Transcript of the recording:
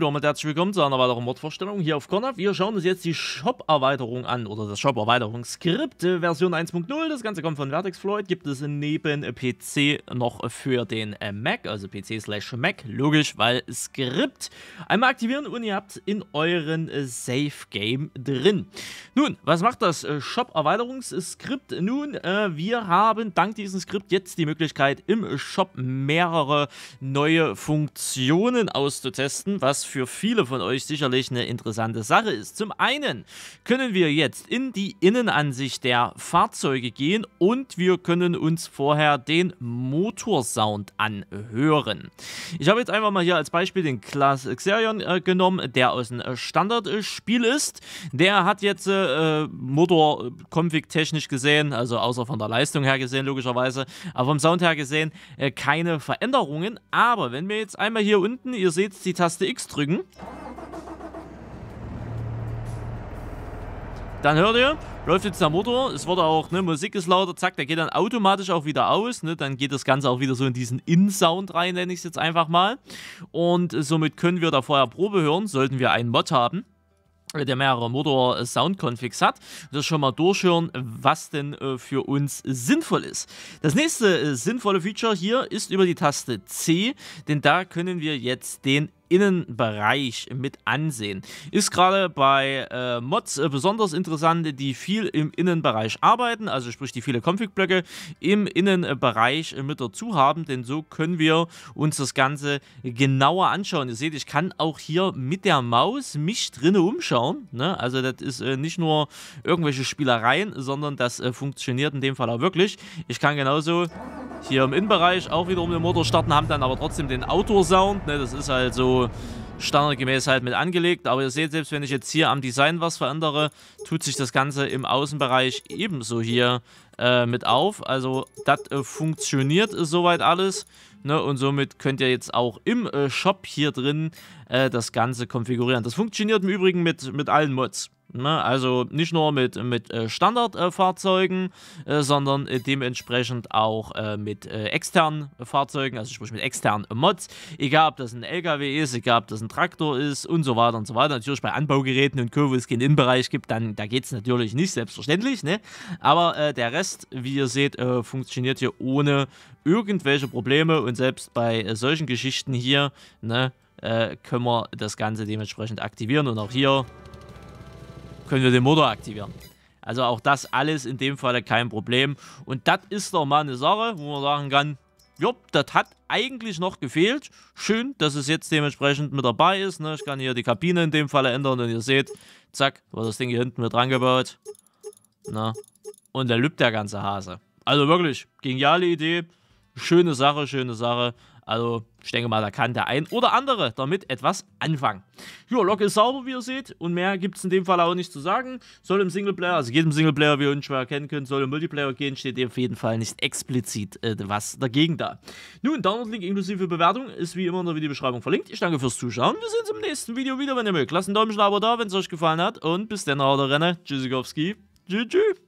Hallo damit herzlich willkommen zu einer weiteren Mod-Vorstellung hier auf Connor. Wir schauen uns jetzt die Shop-Erweiterung an, oder das Shop-Erweiterungsskript, äh, Version 1.0. Das Ganze kommt von Vertex Floyd, gibt es neben PC noch für den äh, Mac, also PC slash Mac, logisch, weil Skript. Einmal aktivieren und ihr habt in euren äh, Safe-Game drin. Nun, was macht das Shop-Erweiterungsskript? Nun, äh, wir haben dank diesem Skript jetzt die Möglichkeit, im Shop mehrere neue Funktionen auszutesten, was für viele von euch sicherlich eine interessante Sache ist. Zum einen können wir jetzt in die Innenansicht der Fahrzeuge gehen und wir können uns vorher den Motorsound anhören. Ich habe jetzt einfach mal hier als Beispiel den Class Xerion äh, genommen, der aus dem Standardspiel ist. Der hat jetzt äh, Motor-Config äh, technisch gesehen, also außer von der Leistung her gesehen logischerweise, aber vom Sound her gesehen äh, keine Veränderungen. Aber wenn wir jetzt einmal hier unten, ihr seht die Taste X drücken, Rücken. Dann hört ihr, läuft jetzt der Motor, es wurde auch, ne, Musik ist lauter, zack, der geht dann automatisch auch wieder aus, ne, dann geht das Ganze auch wieder so in diesen In-Sound rein, nenne ich es jetzt einfach mal. Und somit können wir da vorher Probe hören, sollten wir einen Mod haben der mehrere Motor-Sound-Configs hat. Das schon mal durchhören, was denn äh, für uns sinnvoll ist. Das nächste äh, sinnvolle Feature hier ist über die Taste C, denn da können wir jetzt den Innenbereich mit ansehen. Ist gerade bei äh, Mods äh, besonders interessant, die viel im Innenbereich arbeiten, also sprich die viele Config-Blöcke im Innenbereich mit dazu haben, denn so können wir uns das Ganze genauer anschauen. Ihr seht, ich kann auch hier mit der Maus mich drinne umschauen. Ne? Also das ist äh, nicht nur irgendwelche Spielereien, sondern das äh, funktioniert in dem Fall auch wirklich. Ich kann genauso hier im Innenbereich auch wieder um den Motor starten, haben dann aber trotzdem den Outdoor-Sound. Ne? Das ist halt so standardgemäß halt mit angelegt. Aber ihr seht, selbst wenn ich jetzt hier am Design was verändere, tut sich das Ganze im Außenbereich ebenso hier äh, mit auf. Also das äh, funktioniert äh, soweit alles. Ne? Und somit könnt ihr jetzt auch im äh, Shop hier drin äh, das Ganze konfigurieren. Das funktioniert im Übrigen mit, mit allen Mods. Ne? Also nicht nur mit, mit äh, Standardfahrzeugen, äh, sondern äh, dementsprechend auch mit externen Fahrzeugen, also sprich mit externen Mods. Egal, ob das ein LKW ist, egal, ob das ein Traktor ist und so weiter und so weiter. Natürlich bei Anbaugeräten und Co., wo es keinen Innenbereich gibt, dann da geht es natürlich nicht, selbstverständlich. Ne? Aber äh, der Rest, wie ihr seht, äh, funktioniert hier ohne irgendwelche Probleme und selbst bei äh, solchen Geschichten hier, ne, können wir das Ganze dementsprechend aktivieren und auch hier können wir den Motor aktivieren. Also auch das alles in dem Fall kein Problem. Und das ist doch mal eine Sache, wo man sagen kann, Jupp, das hat eigentlich noch gefehlt. Schön, dass es jetzt dementsprechend mit dabei ist. Ne? Ich kann hier die Kabine in dem Fall ändern und ihr seht, zack, war das Ding hier hinten mit dran gebaut. Na? Ne? Und da lübt der ganze Hase. Also wirklich, geniale Idee. Schöne Sache, schöne Sache. Also ich denke mal, da kann der ein oder andere damit etwas anfangen. Ja, Lok ist sauber, wie ihr seht. Und mehr gibt es in dem Fall auch nicht zu sagen. Soll im Singleplayer, also jedem Singleplayer, wie ihr uns unschwer erkennen könnt, soll im Multiplayer gehen, steht auf jeden Fall nicht explizit äh, was dagegen da. Nun, Download-Link inklusive Bewertung ist wie immer in der Videobeschreibung verlinkt. Ich danke fürs Zuschauen. Wir sehen uns im nächsten Video wieder, wenn ihr mögt. Lasst ein Däumchen aber da, wenn es euch gefallen hat. Und bis dann, haut Renner. Tschüssikowski. Tschüss, tschüss.